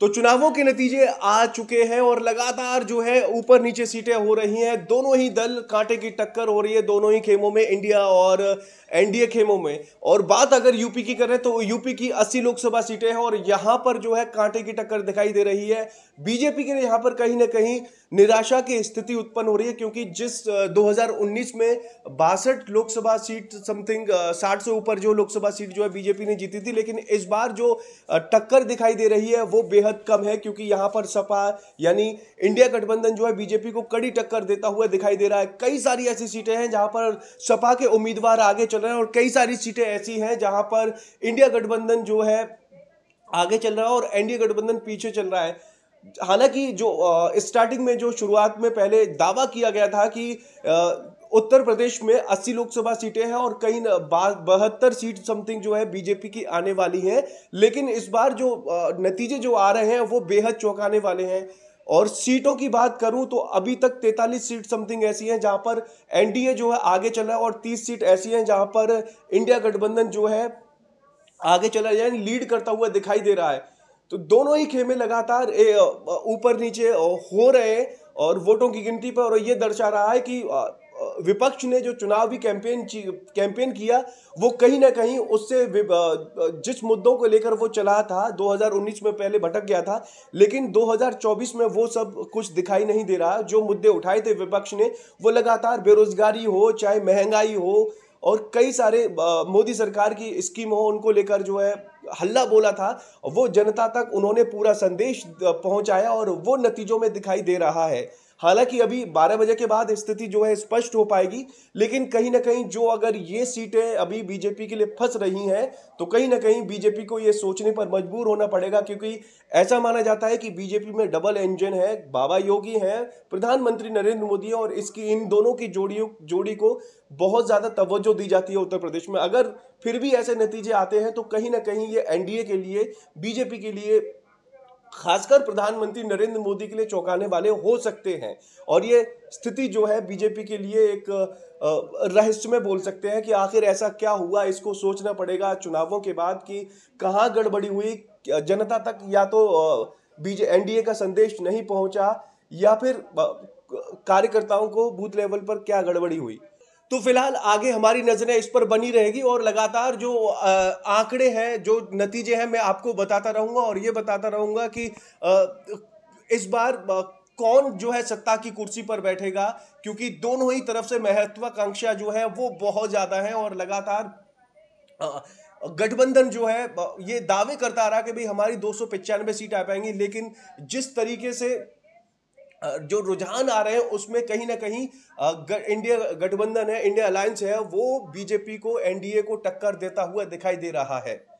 तो चुनावों के नतीजे आ चुके हैं और लगातार जो है ऊपर नीचे सीटें हो रही हैं दोनों ही दल कांटे की टक्कर हो रही है दोनों ही खेमों में इंडिया और एनडीए खेमों में और बात अगर यूपी की करें तो यूपी की 80 लोकसभा सीटें हैं और यहां पर जो है कांटे की टक्कर दिखाई दे रही है बीजेपी के यहां पर कहीं ना कहीं निराशा की स्थिति उत्पन्न हो रही है क्योंकि जिस 2019 में बासठ लोकसभा सीट समथिंग साठ से ऊपर जो लोकसभा सीट जो है बीजेपी ने जीती थी लेकिन इस बार जो टक्कर दिखाई दे रही है वो बेहद बेहद कम है क्योंकि यहां पर सपा यानी इंडिया गठबंधन जो है बीजेपी को कड़ी टक्कर देता हुआ दिखाई दे रहा है कई सारी ऐसी सीटें हैं जहां पर सपा के उम्मीदवार आगे चल रहे हैं और कई सारी सीटें ऐसी हैं जहां पर इंडिया गठबंधन जो है आगे चल रहा है और एनडीए गठबंधन पीछे चल रहा है हालांकि जो स्टार्टिंग में जो शुरुआत में पहले दावा किया गया था कि उत्तर प्रदेश में 80 लोकसभा सीटें हैं और कई बहत्तर सीट समथिंग जो है बीजेपी की आने वाली है लेकिन इस बार जो नतीजे जो आ रहे हैं वो बेहद चौंकाने वाले हैं और सीटों की बात करूं तो अभी तक 43 सीट समथिंग ऐसी हैं जहां पर एनडीए जो है आगे चला है और 30 सीट ऐसी हैं जहां पर इंडिया गठबंधन जो है आगे चला यानी लीड करता हुआ दिखाई दे रहा है तो दोनों ही खेमे लगातार ऊपर नीचे हो रहे हैं और वोटों की गिनती पर और ये दर्शा रहा है कि विपक्ष ने जो चुनावी कैंपेन कैंपेन किया वो कहीं ना कहीं उससे जिस मुद्दों को लेकर वो चला था 2019 में पहले भटक गया था लेकिन 2024 में वो सब कुछ दिखाई नहीं दे रहा जो मुद्दे उठाए थे विपक्ष ने वो लगातार बेरोजगारी हो चाहे महंगाई हो और कई सारे मोदी सरकार की स्कीम हो उनको लेकर जो है हल्ला बोला था वो जनता तक उन्होंने पूरा संदेश पहुंचाया और वो नतीजों में दिखाई दे रहा है हालांकि अभी 12 बजे के बाद स्थिति जो है स्पष्ट हो पाएगी लेकिन कहीं ना कहीं जो अगर ये सीटें अभी बीजेपी के लिए फंस रही हैं तो कहीं ना कहीं बीजेपी को ये सोचने पर मजबूर होना पड़ेगा क्योंकि ऐसा माना जाता है कि बीजेपी में डबल इंजन है बाबा योगी हैं प्रधानमंत्री नरेंद्र मोदी और इसकी इन दोनों की जोड़ियों जोड़ी को बहुत ज़्यादा तवज्जो दी जाती है उत्तर प्रदेश में अगर फिर भी ऐसे नतीजे आते हैं तो कहीं ना कहीं ये एनडीए के लिए बीजेपी के लिए खासकर प्रधानमंत्री नरेंद्र मोदी के लिए चौंकाने वाले हो सकते हैं और ये स्थिति जो है बीजेपी के लिए एक रहस्य में बोल सकते हैं कि आखिर ऐसा क्या हुआ इसको सोचना पड़ेगा चुनावों के बाद कि कहाँ गड़बड़ी हुई जनता तक या तो बीजे एनडीए का संदेश नहीं पहुंचा या फिर कार्यकर्ताओं को बूथ लेवल पर क्या गड़बड़ी हुई तो फिलहाल आगे हमारी नज़रें इस पर बनी रहेगी और लगातार जो आंकड़े हैं जो नतीजे हैं मैं आपको बताता रहूंगा और ये बताता रहूंगा कि इस बार कौन जो है सत्ता की कुर्सी पर बैठेगा क्योंकि दोनों ही तरफ से महत्वाकांक्षा जो है वो बहुत ज़्यादा है और लगातार गठबंधन जो है ये दावे करता रहा कि भाई हमारी दो सीट आ पाएंगी लेकिन जिस तरीके से जो रुझान आ रहे हैं उसमें कहीं ना कहीं इंडिया गठबंधन है इंडिया अलायंस है वो बीजेपी को एनडीए को टक्कर देता हुआ दिखाई दे रहा है